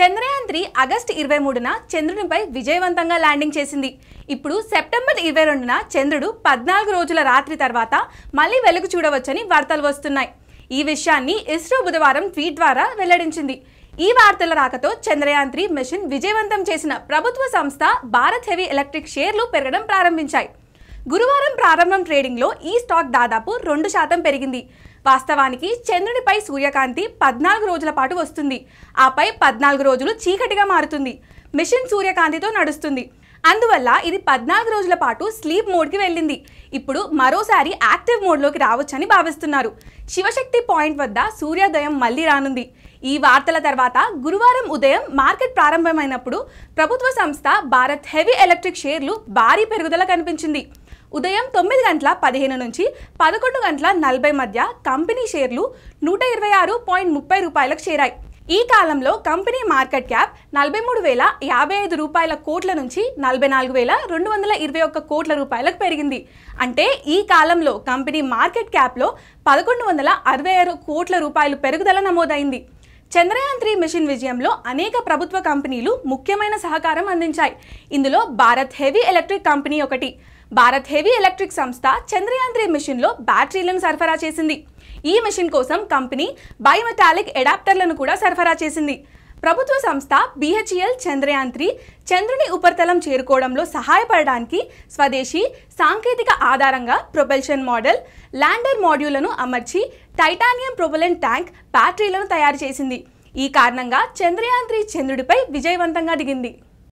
Chandrayaan three August ఇరవై మూడున చంద్రునిపై విజయవంతంగా ల్యాండింగ్ చేసింది ఇప్పుడు సెప్టెంబర్ ఇరవై రెండున చంద్రుడు పద్నాలుగు రోజుల రాత్రి తర్వాత మళ్ళీ వెలుగు చూడవచ్చని వార్తలు వస్తున్నాయి ఈ విషయాన్ని ఇస్రో బుధవారం ట్వీట్ ద్వారా వెల్లడించింది ఈ వార్తల రాకతో చంద్రయాన్ త్రీ మిషన్ విజయవంతం చేసిన ప్రభుత్వ సంస్థ భారత్ హెవీ ఎలక్ట్రిక్ షేర్లు పెరగడం ప్రారంభించాయి గురువారం ప్రారంభం ట్రేడింగ్లో ఈ స్టాక్ దాదాపు రెండు శాతం పెరిగింది వాస్తవానికి చంద్రుడిపై సూర్యకాంతి పద్నాలుగు రోజుల పాటు వస్తుంది ఆపై పద్నాలుగు రోజులు చీకటిగా మారుతుంది మిషన్ సూర్యకాంతితో నడుస్తుంది అందువల్ల ఇది పద్నాలుగు రోజుల పాటు స్లీప్ మోడ్కి వెళ్ళింది ఇప్పుడు మరోసారి యాక్టివ్ మోడ్లోకి రావచ్చని భావిస్తున్నారు శివశక్తి పాయింట్ వద్ద సూర్యోదయం మళ్ళీ రానుంది ఈ వార్తల తర్వాత గురువారం ఉదయం మార్కెట్ ప్రారంభమైనప్పుడు ప్రభుత్వ సంస్థ భారత్ హెవీ ఎలక్ట్రిక్ షేర్లు భారీ పెరుగుదల కనిపించింది ఉదయం తొమ్మిది గంటల పదిహేను నుంచి పదకొండు గంటల నలభై మధ్య కంపెనీ షేర్లు నూట ఇరవై ఆరు పాయింట్ ముప్పై రూపాయలకు చేరాయి ఈ కాలంలో కంపెనీ మార్కెట్ క్యాప్ నలభై మూడు వేల యాభై ఐదు రూపాయల కోట్ల నుంచి నలభై నాలుగు వేల రెండు వందల ఇరవై ఒక్క కోట్ల రూపాయలకు పెరిగింది అంటే ఈ కాలంలో కంపెనీ మార్కెట్ క్యాప్లో పదకొండు వందల అరవై ఆరు కోట్ల రూపాయలు పెరుగుదల నమోదైంది చంద్రయాన్ త్రీ మిషన్ విజయంలో అనేక ప్రభుత్వ కంపెనీలు ముఖ్యమైన సహకారం అందించాయి ఇందులో భారత్ హెవీ ఎలక్ట్రిక్ కంపెనీ ఒకటి భారత్ హెవీ ఎలక్ట్రిక్ సంస్థ చంద్రయాన్ త్రీ మిషన్లో బ్యాటరీలను సరఫరా చేసింది ఈ మిషన్ కోసం కంపెనీ బయోమెటాలిక్ ఎడాప్టర్లను కూడా సరఫరా చేసింది ప్రభుత్వ సంస్థ బీహెచ్ఎల్ చంద్రయాన్ త్రీ చంద్రుని ఉపరితలం చేరుకోవడంలో సహాయపడడానికి స్వదేశీ సాంకేతిక ఆధారంగా ప్రొపెల్షన్ మోడల్ ల్యాండర్ మాడ్యూలను అమర్చి టైటానియం ప్రొపెలెంట్ ట్యాంక్ బ్యాటరీలను తయారు చేసింది ఈ కారణంగా చంద్రయాన్ త్రీ చంద్రుడిపై విజయవంతంగా దిగింది